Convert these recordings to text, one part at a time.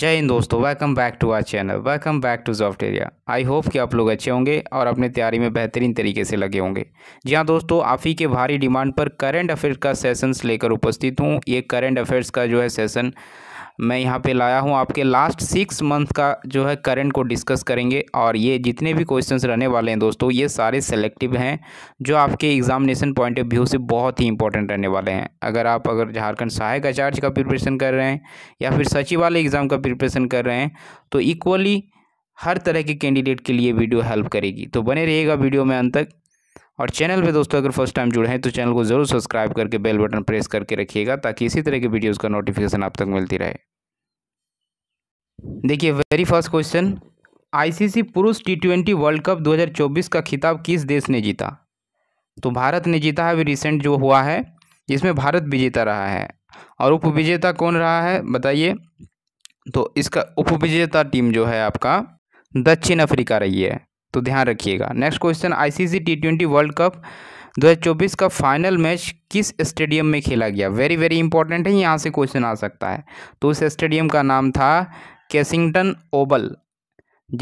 जय हिंद दोस्तों welcome back to our channel welcome back to soft area I hope कि आप लोग अच्छे होंगे और अपनी तैयारी में बेहतरीन तरीके से लगे होंगे जी हाँ दोस्तों आप ही के भारी डिमांड पर करंट अफेयर्स का सेशंस लेकर उपस्थित हूँ ये करंट अफेयर्स का जो है सेशन मैं यहाँ पे लाया हूँ आपके लास्ट सिक्स मंथ का जो है करंट को डिस्कस करेंगे और ये जितने भी क्वेश्चंस रहने वाले हैं दोस्तों ये सारे सेलेक्टिव हैं जो आपके एग्जामिनेशन पॉइंट ऑफ व्यू से बहुत ही इंपॉर्टेंट रहने वाले हैं अगर आप अगर झारखंड सहायक आचार्य का प्रिपरेशन कर रहे हैं या फिर सचिवालय एग्ज़ाम का प्रिपरेशन कर रहे हैं तो इक्वली हर तरह के कैंडिडेट के लिए वीडियो हेल्प करेगी तो बने रहिएगा वीडियो में अंत तक और चैनल पे दोस्तों अगर फर्स्ट टाइम जुड़े हैं तो चैनल को ज़रूर सब्सक्राइब करके बेल बटन प्रेस करके रखिएगा ताकि इसी तरह के वीडियोज़ का नोटिफिकेशन आप तक मिलती रहे देखिए वेरी फर्स्ट क्वेश्चन आईसीसी पुरुष टी ट्वेंटी वर्ल्ड कप 2024 का खिताब किस देश ने जीता तो भारत ने जीता है अभी रिसेंट जो हुआ है जिसमें भारत विजेता रहा है और उप विजेता कौन रहा है बताइए तो इसका उप विजेता टीम जो है आपका दक्षिण अफ्रीका रही है तो ध्यान रखिएगा next question ICC T twenty world cup 2024 का फाइनल मैच किस स्टेडियम में खेला गया वेरी वेरी इंपॉर्टेंट है यहाँ से क्वेश्चन आ सकता है तो उस स्टेडियम का नाम था कैसिंगटन ओबल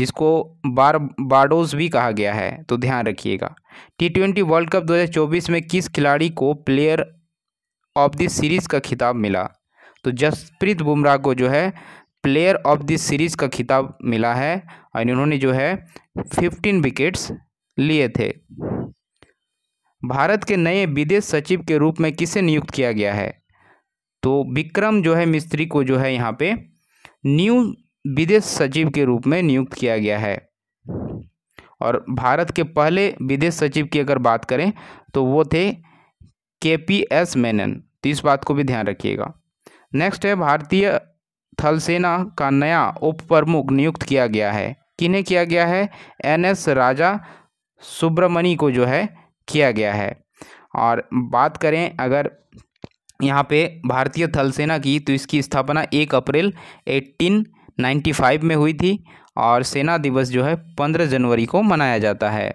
जिसको बार बारडोज भी कहा गया है तो ध्यान रखिएगा टी ट्वेंटी वर्ल्ड कप 2024 में किस खिलाड़ी को प्लेयर ऑफ द सीरीज़ का खिताब मिला तो जसप्रीत बुमराह को जो है प्लेयर ऑफ द सीरीज़ का खिताब मिला है और इन्होंने जो है फिफ्टीन विकेट्स लिए थे भारत के नए विदेश सचिव के रूप में किसे नियुक्त किया गया है तो विक्रम जो है मिस्त्री को जो है यहाँ पे न्यू विदेश सचिव के रूप में नियुक्त किया गया है और भारत के पहले विदेश सचिव की अगर बात करें तो वो थे के पी एस मेनन तो इस बात को भी ध्यान रखिएगा नेक्स्ट है भारतीय थल सेना का नया उप प्रमुख नियुक्त किया गया है किन्हें किया गया है एन एस राजा सुब्रमणि को जो है किया गया है और बात करें अगर यहाँ पे भारतीय थल सेना की तो इसकी स्थापना एक अप्रैल 1895 में हुई थी और सेना दिवस जो है 15 जनवरी को मनाया जाता है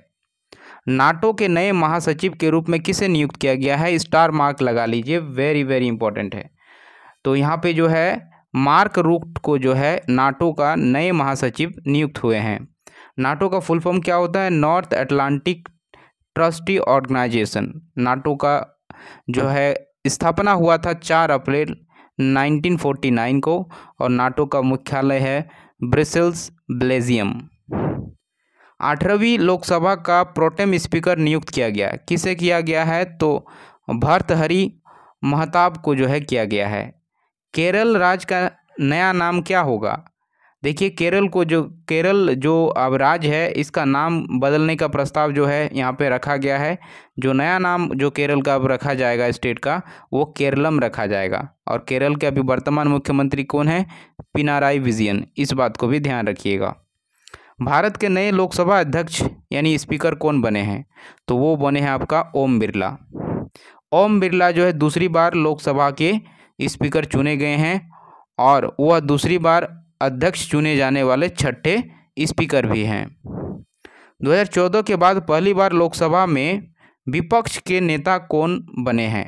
नाटो के नए महासचिव के रूप में किसे नियुक्त किया गया है स्टार मार्क लगा लीजिए वेरी वेरी इंपॉर्टेंट है तो यहाँ पे जो है मार्क रूट को जो है नाटो का नए महासचिव नियुक्त हुए हैं नाटो का फुल फॉर्म क्या होता है North Atlantic Treaty organisation NATO का जो है स्थापना हुआ था चार अप्रैल 1949 को और नाटो का मुख्यालय है ब्रिसल्स ब्लेजियम अठारहवीं लोकसभा का प्रोटेम स्पीकर नियुक्त किया गया किसे किया गया है तो भर्तहरी महताब को जो है किया गया है केरल राज्य का नया नाम क्या होगा देखिए केरल को जो केरल जो अब राज्य है इसका नाम बदलने का प्रस्ताव जो है यहाँ पे रखा गया है जो नया नाम जो केरल का अब रखा जाएगा स्टेट का वो केरलम रखा जाएगा और केरल के अभी वर्तमान मुख्यमंत्री कौन है पिनाराई विजयन इस बात को भी ध्यान रखिएगा भारत के नए लोकसभा अध्यक्ष यानी स्पीकर कौन बने हैं तो वो बने हैं आपका ओम बिरला ओम बिरला जो है दूसरी बार लोकसभा के स्पीकर चुने गए हैं और वह दूसरी बार अध्यक्ष चुने जाने वाले छठे स्पीकर भी हैं 2014 के बाद पहली बार लोकसभा में विपक्ष के नेता कौन बने हैं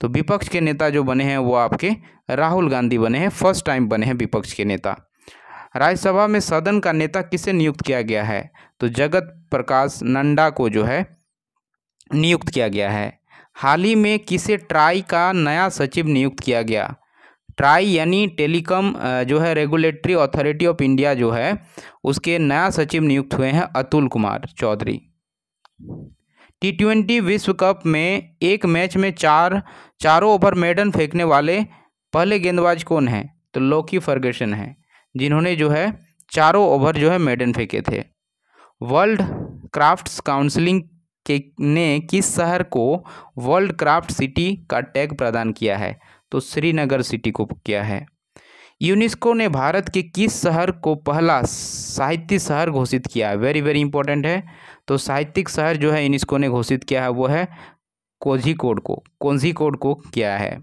तो विपक्ष के नेता जो बने हैं वो आपके राहुल गांधी बने हैं फर्स्ट टाइम बने हैं विपक्ष के नेता राज्यसभा में सदन का नेता किसे नियुक्त किया गया है तो जगत प्रकाश नंडा को जो है नियुक्त किया गया है हाल ही में किसे ट्राई का नया सचिव नियुक्त किया गया ट्राई यानी टेलीकॉम जो है रेगुलेटरी अथॉरिटी ऑफ इंडिया जो है उसके नया सचिव नियुक्त हुए हैं अतुल कुमार चौधरी टी ट्वेंटी विश्व कप में एक मैच में चार चारों ओवर मेडन फेंकने वाले पहले गेंदबाज कौन हैं तो लोकी फर्गेसन हैं जिन्होंने जो है चारों ओवर जो है मेडन फेंके थे वर्ल्ड क्राफ्ट्स काउंसलिंग के ने किस शहर को वर्ल्ड क्राफ्ट सिटी का टैग प्रदान किया है तो श्रीनगर सिटी को किया है यूनेस्को ने भारत के किस शहर को पहला साहित्य शहर घोषित किया है वेरी वेरी इंपॉर्टेंट है तो साहित्यिक शहर जो है यूनेस्को ने घोषित किया है वो है कोझिकोड को कोझिकोड को किया है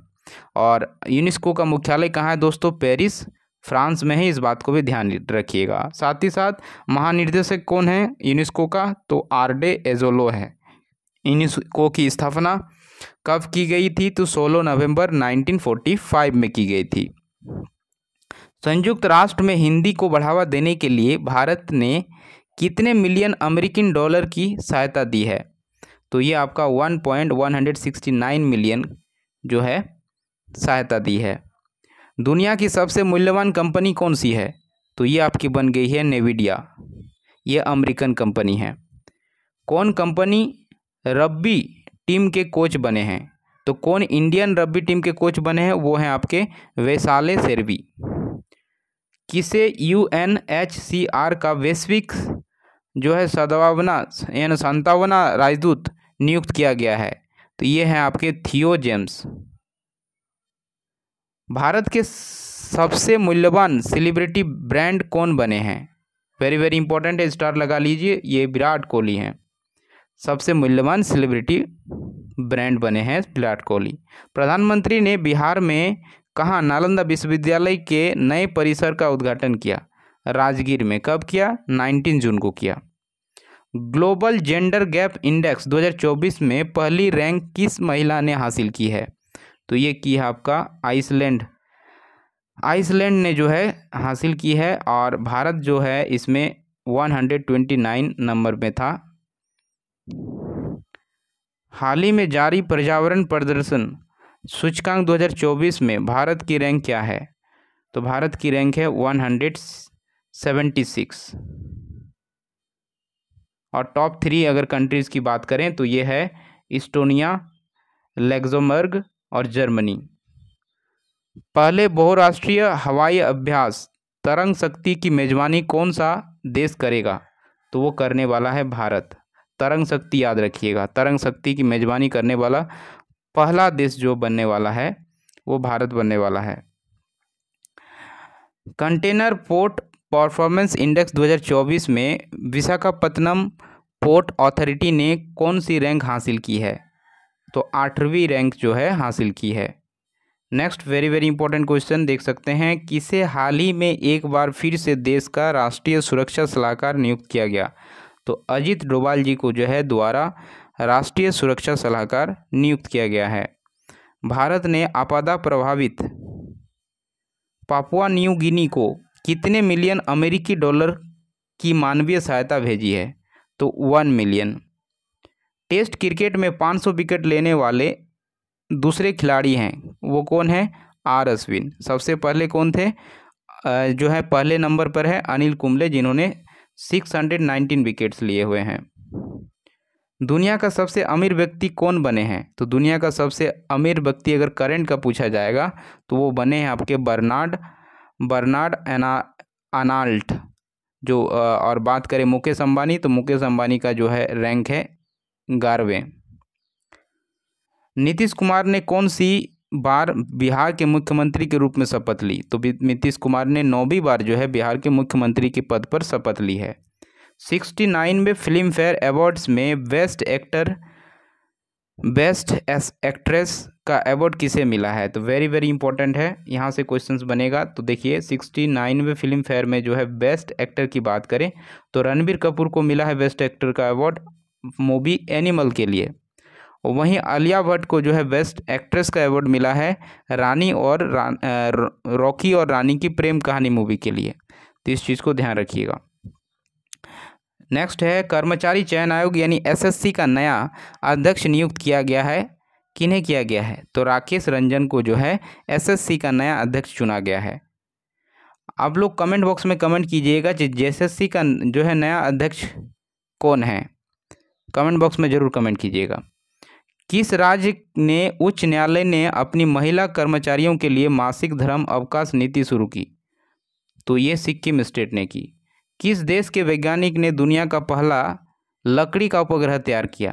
और यूनेस्को का मुख्यालय कहाँ है दोस्तों पेरिस फ्रांस में है इस बात को भी ध्यान रखिएगा साथ ही साथ महानिर्देशक कौन है यूनेस्को का तो आरडे एजोलो है यूनेस्को की स्थापना कब की गई थी तो 16 नवंबर 1945 में की गई थी संयुक्त राष्ट्र में हिंदी को बढ़ावा देने के लिए भारत ने कितने मिलियन अमेरिकन डॉलर की सहायता दी है तो ये आपका 1.169 मिलियन जो है सहायता दी है दुनिया की सबसे मूल्यवान कंपनी कौन सी है तो ये आपकी बन गई है नेविडिया ये अमेरिकन कंपनी है कौन कंपनी रब्बी टीम के कोच बने हैं तो कौन इंडियन रग्बी टीम के कोच बने हैं वो हैं आपके वैशाले सेरवी किसे U N H C R का वैश्विक जो है सद्भावना यानी संतावना राजदूत नियुक्त किया गया है तो ये हैं आपके थियो जेम्स भारत के सबसे मूल्यवान सेलिब्रिटी ब्रांड कौन बने हैं वेरी वेरी इंपॉर्टेंट है स्टार लगा लीजिए ये विराट कोहली हैं सबसे मूल्यवान सेलिब्रिटी ब्रांड बने हैं विराट कोहली प्रधानमंत्री ने बिहार में कहाँ नालंदा विश्वविद्यालय के नए परिसर का उद्घाटन किया राजगीर में कब किया 19 जून को किया ग्लोबल जेंडर गैप इंडेक्स 2024 में पहली रैंक किस महिला ने हासिल की है तो ये की है आपका आइसलैंड आइसलैंड ने जो है हासिल की है और भारत जो है इसमें 129 नंबर में था हाल ही में जारी पर्यावरण प्रदर्शन सूचकांक 2024 में भारत की रैंक क्या है तो भारत की रैंक है 176 और टॉप थ्री अगर कंट्रीज़ की बात करें तो ये है इस्टोनिया लेग्जोमर्ग और जर्मनी पहले बहुराष्ट्रीय हवाई अभ्यास तरंग शक्ति की मेजबानी कौन सा देश करेगा तो वो करने वाला है भारत तरंग शक्ति याद रखिएगा तरंग शक्ति की मेज़बानी करने वाला पहला देश जो बनने वाला है वो भारत बनने वाला है कंटेनर पोर्ट परफॉर्मेंस इंडेक्स 2024 में विशाखापत्तनम पोर्ट अथॉरिटी ने कौन सी रैंक हासिल की है तो आठवीं रैंक जो है हासिल की है next very very important question देख सकते हैं किसे हाल ही में एक बार फिर से देश का राष्ट्रीय सुरक्षा सलाहकार नियुक्त किया गया तो अजीत डोभाल जी को जो है द्वारा राष्ट्रीय सुरक्षा सलाहकार नियुक्त किया गया है भारत ने आपदा प्रभावित पापुआ न्यू गिनी को कितने मिलियन अमेरिकी डॉलर की मानवीय सहायता भेजी है तो वन मिलियन टेस्ट क्रिकेट में 500 विकेट लेने वाले दूसरे खिलाड़ी हैं वो कौन है आर अश्विन सबसे पहले कौन थे जो है पहले नंबर पर है अनिल कुंबले जिन्होंने 619 विकेट्स लिए हुए हैं दुनिया का सबसे अमीर व्यक्ति कौन बने हैं तो दुनिया का सबसे अमीर व्यक्ति अगर करंट का पूछा जाएगा तो वो बने हैं आपके बर्नार्ड बर्नार्ड एना अनाल्ट जो और बात करें मुकेश अंबानी तो मुकेश अंबानी का जो है रैंक है ग्यारहवें नीतीश कुमार ने कौन सी बार बिहार के मुख्यमंत्री के रूप में शपथ ली तो नीतीश कुमार ने नौवीं बार जो है बिहार के मुख्यमंत्री के पद पर शपथ ली है सिक्सटी नाइन में फिल्म फेयर अवार्ड्स में बेस्ट एक्टर बेस्ट एस एक्ट्रेस का अवार्ड किसे मिला है तो वेरी वेरी इंपॉर्टेंट है यहाँ से क्वेश्चंस बनेगा तो देखिए सिक्सटी नाइनवे फिल्म फेयर में जो है बेस्ट एक्टर की बात करें तो रणबीर कपूर को मिला है बेस्ट एक्टर का अवार्ड मूवी एनिमल के लिए वहीं आलिया भट्ट को जो है बेस्ट एक्ट्रेस का अवार्ड मिला है रानी और रान रॉकी और रानी की प्रेम कहानी मूवी के लिए तो इस चीज़ को ध्यान रखिएगा नेक्स्ट है कर्मचारी चयन आयोग यानी एसएससी का नया अध्यक्ष नियुक्त किया गया है किन्हें किया गया है तो राकेश रंजन को जो है एसएससी का नया अध्यक्ष चुना गया है आप लोग कमेंट बॉक्स में कमेंट कीजिएगा एस जेएसएससी का जो है नया अध्यक्ष कौन है कमेंट बॉक्स में ज़रूर कमेंट कीजिएगा किस राज्य ने उच्च न्यायालय ने अपनी महिला कर्मचारियों के लिए मासिक धर्म अवकाश नीति शुरू की तो ये सिक्किम स्टेट ने की किस देश के वैज्ञानिक ने दुनिया का पहला लकड़ी का उपग्रह तैयार किया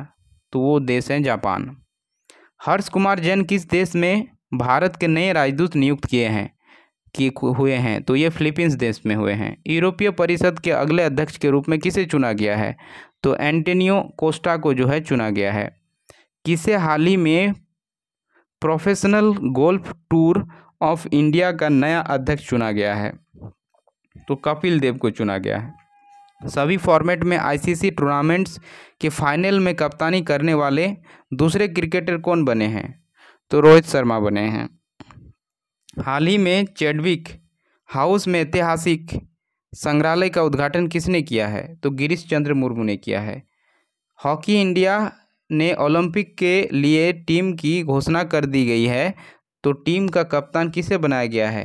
तो वो देश है जापान हर्ष कुमार जैन किस देश में भारत के नए राजदूत नियुक्त किए हैं कि हुए हैं तो ये फिलीपींस देश में हुए हैं यूरोपीय परिषद के अगले अध्यक्ष के रूप में किसे चुना गया है तो एंटोनियो कोस्टा को जो है चुना गया है किसे हाल ही में professional golf tour of India का नया अध्यक्ष चुना गया है तो कपिल देव को चुना गया है सभी फॉर्मेट में आईसीसी टूर्नामेंट्स के फाइनल में कप्तानी करने वाले दूसरे क्रिकेटर कौन बने हैं तो रोहित शर्मा बने हैं हाल ही में चेडविक हाउस में ऐतिहासिक संग्रहालय का उद्घाटन किसने किया है तो गिरीश चंद्र मुर्मू ने किया है हॉकी इंडिया ने ओलंपिक के लिए टीम की घोषणा कर दी गई है तो टीम का कप्तान किसे बनाया गया है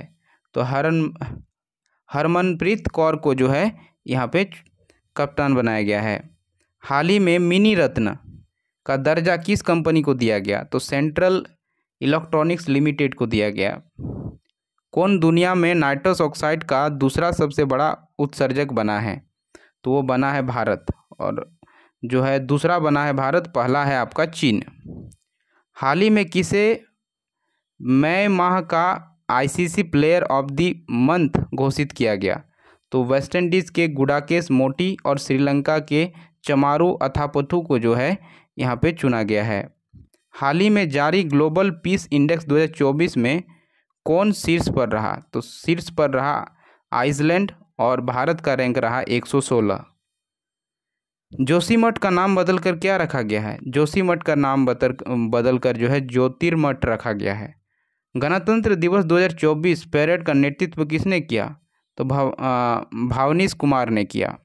तो हरन हरमनप्रीत कौर को जो है यहाँ पे कप्तान बनाया गया है हाल ही में मिनी रत्न का दर्जा किस कंपनी को दिया गया तो सेंट्रल इलेक्ट्रॉनिक्स लिमिटेड को दिया गया कौन दुनिया में नाइट्रस ऑक्साइड का दूसरा सबसे बड़ा उत्सर्जक बना है तो वो बना है भारत और जो है दूसरा बना है भारत पहला है आपका चीन हाल ही में किसे मई माह का ICC player of the month घोषित किया गया तो वेस्ट इंडीज़ के गुडाकेश मोटी और श्रीलंका के चमारू अथापथु को जो है यहाँ पे चुना गया है हाल ही में जारी ग्लोबल पीस इंडेक्स 2024 में कौन शीर्ष पर रहा तो शीर्ष पर रहा आइसलैंड और भारत का रैंक रहा 116 जोशी मठ का नाम बदल कर क्या रखा गया है जोशी मठ का नाम बदल बदल कर जो है ज्योतिर्मठ रखा गया है गणतंत्र दिवस 2024 परेड का नेतृत्व किसने किया तो भाव भावनीश कुमार ने किया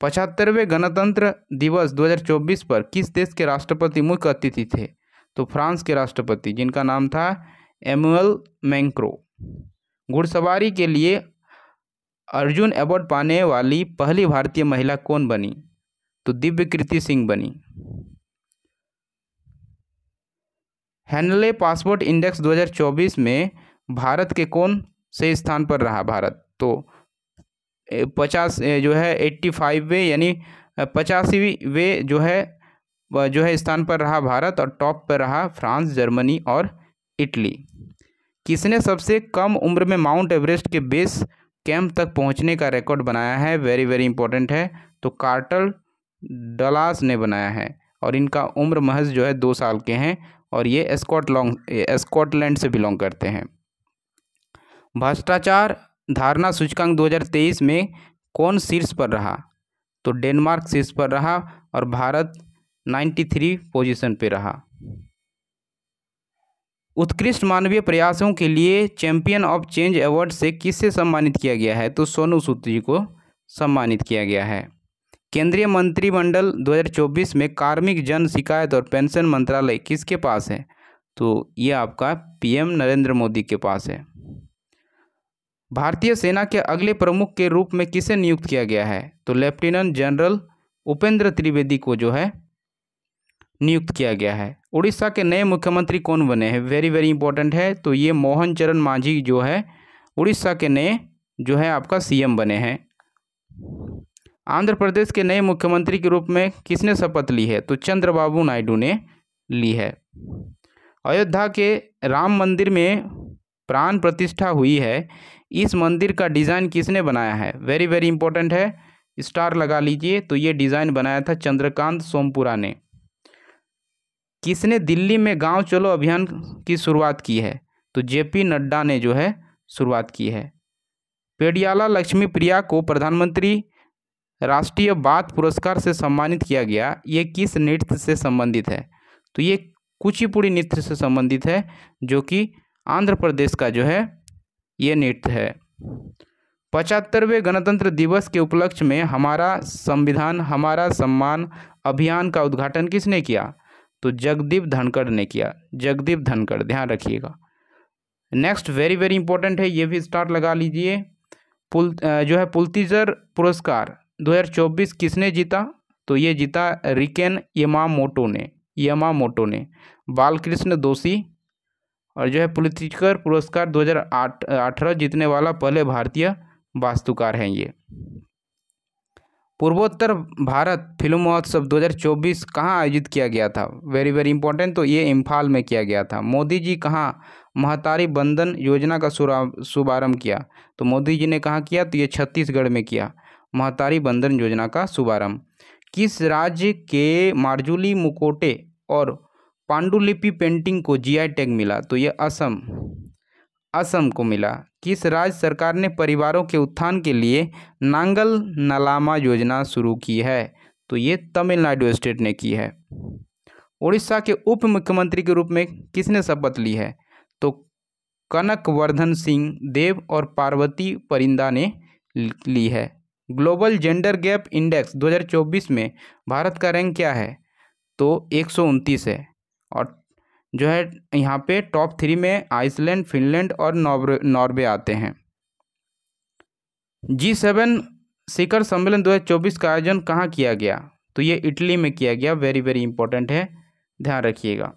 पचहत्तरवें गणतंत्र दिवस 2024 पर किस देश के राष्ट्रपति मुख्य अतिथि थे तो फ्रांस के राष्ट्रपति जिनका नाम था एमुअल मैंक्रो घुड़सवारी के लिए अर्जुन अवार्ड पाने वाली पहली भारतीय महिला कौन बनी तो दिव्य कृति सिंह बनी हैनले पासपोर्ट इंडेक्स 2024 में भारत के कौन से स्थान पर रहा भारत तो पचास जो है एट्टी वे यानी पचासीवी वे जो है जो है स्थान पर रहा भारत और टॉप पर रहा फ्रांस जर्मनी और इटली किसने सबसे कम उम्र में माउंट एवरेस्ट के बेस कैंप तक पहुंचने का रिकॉर्ड बनाया है वेरी वेरी इंपॉर्टेंट है तो कार्टल डलास ने बनाया है और इनका उम्र महज जो है दो साल के हैं और ये लॉन्ग स्कॉटलैंड से बिलोंग करते हैं भ्रष्टाचार धारणा सूचकांक 2023 में कौन शीर्ष पर रहा तो डेनमार्क शीर्ष पर रहा और भारत 93 पोजीशन पे रहा उत्कृष्ट मानवीय प्रयासों के लिए चैंपियन ऑफ चेंज अवार्ड से किससे सम्मानित किया गया है तो सोनू सूद जी को सम्मानित किया गया है केंद्रीय मंत्रिमंडल 2024 में कार्मिक जन शिकायत और पेंशन मंत्रालय किसके पास है तो ये आपका पीएम नरेंद्र मोदी के पास है भारतीय सेना के अगले प्रमुख के रूप में किसे नियुक्त किया गया है तो लेफ्टिनेंट जनरल उपेंद्र त्रिवेदी को जो है नियुक्त किया गया है उड़ीसा के नए मुख्यमंत्री कौन बने हैं वेरी वेरी इंपॉर्टेंट है तो ये मोहन चरण मांझी जो है उड़ीसा के नए जो है आपका सीएम बने हैं आंध्र प्रदेश के नए मुख्यमंत्री के रूप में किसने शपथ ली है तो चंद्रबाबू नायडू ने ली है अयोध्या के राम मंदिर में प्राण प्रतिष्ठा हुई है इस मंदिर का डिज़ाइन किसने बनाया है वेरी वेरी इंपॉर्टेंट है स्टार लगा लीजिए तो ये डिज़ाइन बनाया था चंद्रकांत सोमपुरा ने किसने दिल्ली में गांव चलो अभियान की शुरुआत की है तो जेपी नड्डा ने जो है शुरुआत की है पेडियाला लक्ष्मी प्रिया को प्रधानमंत्री राष्ट्रीय बात पुरस्कार से सम्मानित किया गया ये किस नृत्य से संबंधित है तो ये कुचिपुड़ी नृत्य से संबंधित है जो कि आंध्र प्रदेश का जो है ये नृत्य है पचहत्तरवें गणतंत्र दिवस के उपलक्ष्य में हमारा संविधान हमारा सम्मान अभियान का उद्घाटन किसने किया तो जगदीप धनखड़ ने किया जगदीप धनखड़ ध्यान रखिएगा नेक्स्ट वेरी वेरी इंपॉर्टेंट है ये भी स्टार लगा लीजिए पुल जो है पुलतीजर पुरस्कार 2024 किसने जीता तो ये जीता रिकेन यमामोटो ने यमामोटो ने बालकृष्ण दोषी और जो है पुलतीजर पुरस्कार 2018 जीतने वाला पहले भारतीय वास्तुकार हैं ये पूर्वोत्तर भारत फिल्म महोत्सव 2024 कहाँ आयोजित किया गया था वेरी वेरी इंपॉर्टेंट तो ये इम्फाल में किया गया था मोदी जी कहाँ महतारी बंधन योजना का शुभारंभ किया तो मोदी जी ने कहाँ किया तो ये छत्तीसगढ़ में किया महतारी बंधन योजना का शुभारंभ किस राज्य के मार्जुली मुकोटे और पांडुलिपि पेंटिंग को जीआई टैग मिला तो ये असम असम को मिला किस राज्य सरकार ने परिवारों के उत्थान के लिए नांगल नलामा योजना शुरू की है तो ये तमिलनाडु स्टेट ने की है उड़ीसा के उप मुख्यमंत्री के रूप में किसने शपथ ली है तो कनकवर्धन सिंह देव और पार्वती परिंदा ने ली है ग्लोबल जेंडर गैप इंडेक्स 2024 में भारत का रैंक क्या है तो एक है और जो है यहाँ पे टॉप थ्री में आइसलैंड फिनलैंड और नॉर्वे नॉर्वे आते हैं जी सेवन शिखर सम्मेलन 2024 का आयोजन कहाँ किया गया तो ये इटली में किया गया वेरी वेरी इंपॉर्टेंट है ध्यान रखिएगा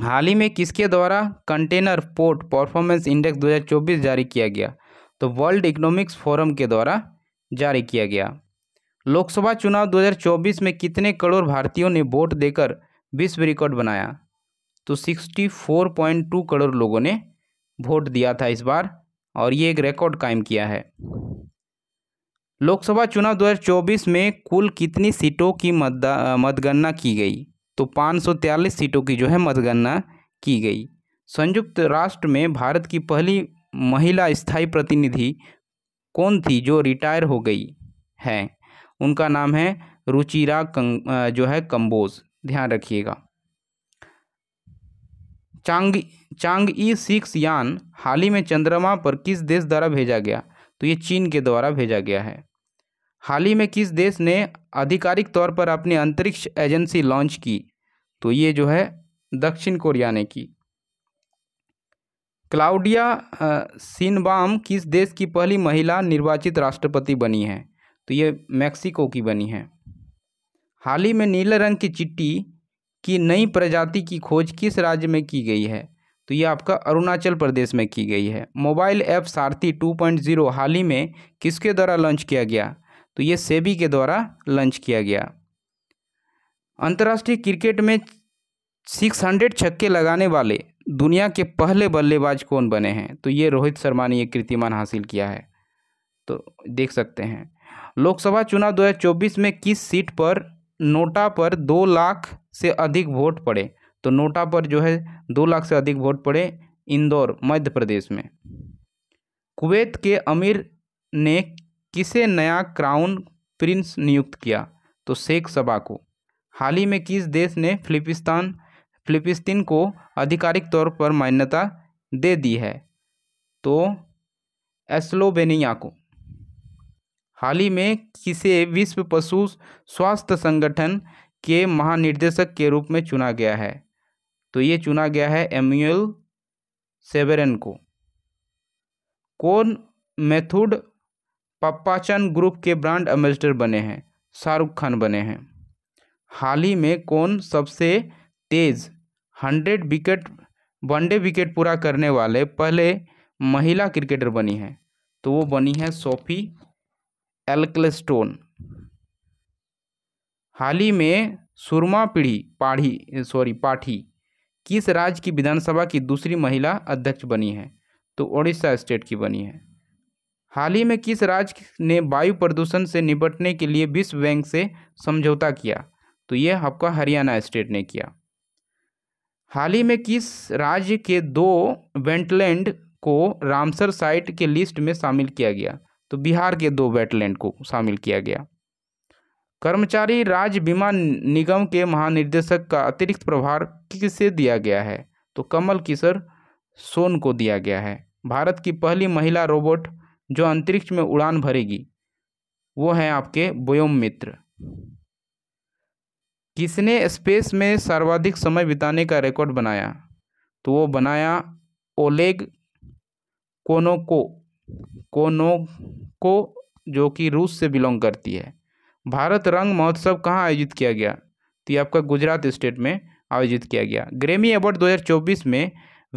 हाल ही में किसके द्वारा कंटेनर पोर्ट परफॉर्मेंस इंडेक्स 2024 जारी किया गया तो वर्ल्ड इकोनॉमिक्स फोरम के द्वारा जारी किया गया लोकसभा चुनाव 2024 में कितने करोड़ भारतीयों ने वोट देकर विश्व रिकॉर्ड बनाया तो 64.2 करोड़ लोगों ने वोट दिया था इस बार और ये एक रिकॉर्ड कायम किया है लोकसभा चुनाव 2024 में कुल कितनी सीटों की मतगणना की गई तो 543 सीटों की जो है मतगणना की गई संयुक्त राष्ट्र में भारत की पहली महिला स्थायी प्रतिनिधि कौन थी जो रिटायर हो गई है उनका नाम है रुचिरा कं जो है कंबोज ध्यान रखिएगा चांग चांग ई सिक्स यान हाल ही में चंद्रमा पर किस देश द्वारा भेजा गया तो ये चीन के द्वारा भेजा गया है हाल ही में किस देश ने आधिकारिक तौर पर अपनी अंतरिक्ष एजेंसी लॉन्च की तो ये जो है दक्षिण कोरिया ने की क्लाउडिया सिनबाम किस देश की पहली महिला निर्वाचित राष्ट्रपति बनी है तो ये मैक्सिको की बनी है हाल ही में नीले रंग की चिट्टी की नई प्रजाति की खोज किस राज्य में की गई है तो ये आपका अरुणाचल प्रदेश में की गई है मोबाइल ऐप सारथी 2.0 हाल ही में किसके द्वारा लॉन्च किया गया तो ये सेबी के द्वारा लॉन्च किया गया अंतर्राष्ट्रीय क्रिकेट में 600 छक्के लगाने वाले दुनिया के पहले बल्लेबाज कौन बने हैं तो ये रोहित शर्मा ने ये कीर्तिमान हासिल किया है तो देख सकते हैं लोकसभा चुनाव 2024 में किस सीट पर नोटा पर दो लाख से अधिक वोट पड़े तो नोटा पर जो है दो लाख से अधिक वोट पड़े इंदौर मध्य प्रदेश में कुवैत के अमीर ने किसे नया क्राउन प्रिंस नियुक्त किया तो शेख सभा को हाल ही में किस देश ने फिलिपिस्तान फिलिपिस्तीन को आधिकारिक तौर पर मान्यता दे दी है तो एस्लोवेनिया को हाल ही में किसे विश्व पशु स्वास्थ्य संगठन के महानिर्देशक के रूप में चुना गया है तो ये चुना गया है एम्यूएल सेवेरन को कौन मेथुड पप्पाचन ग्रुप के ब्रांड एम्बेसडर बने हैं शाहरुख खान बने हैं हाल ही में कौन सबसे तेज हंड्रेड विकेट वनडे विकेट पूरा करने वाले पहले महिला क्रिकेटर बनी हैं तो वो बनी है सोफी एल्कल हाल ही में सुरमा पीढ़ी पाढ़ी सॉरी पाठी किस राज्य की विधानसभा की दूसरी महिला अध्यक्ष बनी है तो ओडिशा स्टेट की बनी है हाल ही में किस राज्य ने वायु प्रदूषण से निपटने के लिए विश्व बैंक से समझौता किया तो यह आपका हरियाणा स्टेट ने किया हाल ही में किस राज्य के दो वेंटलैंड को रामसर साइट के लिस्ट में शामिल किया गया तो बिहार के दो वेटलैंड को शामिल किया गया कर्मचारी राज्य बीमा निगम के महानिदेशक का अतिरिक्त प्रभार किसे दिया गया है तो कमल किशोर सोन को दिया गया है भारत की पहली महिला रोबोट जो अंतरिक्ष में उड़ान भरेगी वो है आपके बोयम मित्र किसने स्पेस में सर्वाधिक समय बिताने का रिकॉर्ड बनाया तो वो बनाया ओलेग कोनोको कोनोको जो कि रूस से बिलोंग करती है भारत रंग महोत्सव कहाँ आयोजित किया गया तो ये आपका गुजरात स्टेट में आयोजित किया गया ग्रेमी अवार्ड 2024 में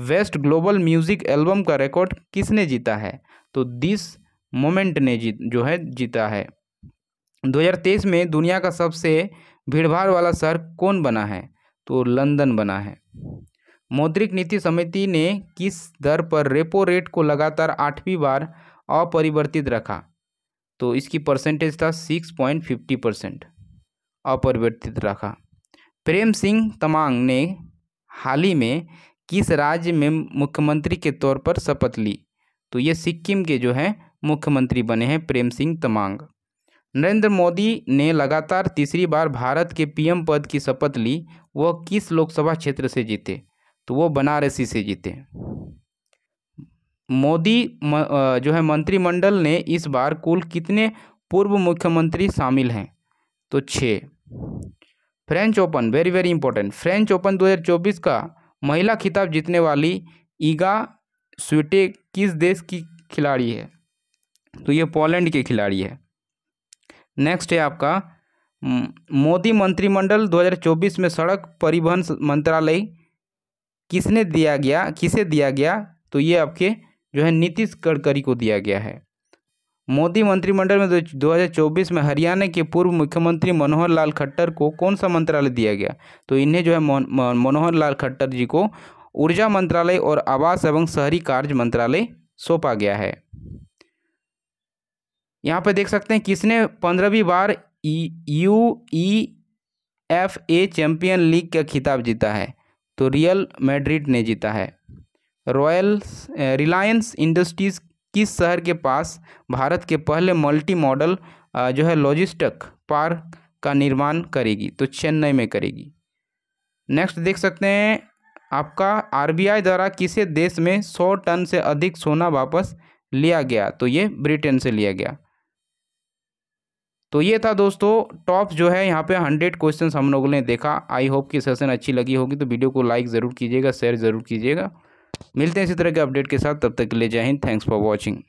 वेस्ट ग्लोबल म्यूजिक एल्बम का रिकॉर्ड किसने जीता है तो दिस मोमेंट ने जीत जो है जीता है 2023 में दुनिया का सबसे भीड़भाड़ वाला शहर कौन बना है तो लंदन बना है मौद्रिक नीति समिति ने किस दर पर रेपो रेट को लगातार आठवीं बार अपरिवर्तित रखा तो इसकी परसेंटेज था सिक्स पॉइंट फिफ्टी परसेंट अपरिवर्तित रखा प्रेम सिंह तमांग ने हाल ही में किस राज्य में मुख्यमंत्री के तौर पर शपथ ली तो ये सिक्किम के जो हैं मुख्यमंत्री बने हैं प्रेम सिंह तमांग नरेंद्र मोदी ने लगातार तीसरी बार भारत के पीएम पद की शपथ ली वह किस लोकसभा क्षेत्र से जीते तो वो बनारसी से जीते मोदी जो है मंत्रिमंडल ने इस बार कुल कितने पूर्व मुख्यमंत्री शामिल हैं तो छः French Open very very important French Open 2024 का महिला खिताब जीतने वाली ईगा स्वीटे किस देश की खिलाड़ी है तो ये पोलैंड की खिलाड़ी है नेक्स्ट है आपका मोदी मंत्रिमंडल 2024 में सड़क परिवहन मंत्रालय किसने दिया गया किसे दिया गया तो ये आपके जो है नीतीश गडकरी को दिया गया है मोदी मंत्रिमंडल में 2024 में हरियाणा के पूर्व मुख्यमंत्री मनोहर लाल खट्टर को कौन सा मंत्रालय दिया गया तो इन्हें जो है मनोहर लाल खट्टर जी को ऊर्जा मंत्रालय और आवास एवं शहरी कार्य मंत्रालय सौंपा गया है यहाँ पर देख सकते हैं किसने पंद्रहवीं बार U E F A champion league का खिताब जीता है तो रियल मैड्रिड ने जीता है रॉयल रिलायंस इंडस्ट्रीज़ किस शहर के पास भारत के पहले मल्टी मॉडल जो है लॉजिस्टिक पार्क का निर्माण करेगी तो चेन्नई में करेगी नेक्स्ट देख सकते हैं आपका आरबीआई द्वारा किसे देश में सौ टन से अधिक सोना वापस लिया गया तो ये ब्रिटेन से लिया गया तो ये था दोस्तों टॉप जो है यहाँ पे हंड्रेड क्वेश्चन हम लोगों ने देखा आई होप कि सेशन अच्छी लगी होगी तो वीडियो को लाइक ज़रूर कीजिएगा शेयर ज़रूर कीजिएगा मिलते हैं इसी तरह के अपडेट के साथ तब तक के लिए जय हिंद थैंक्स फॉर वॉचिंग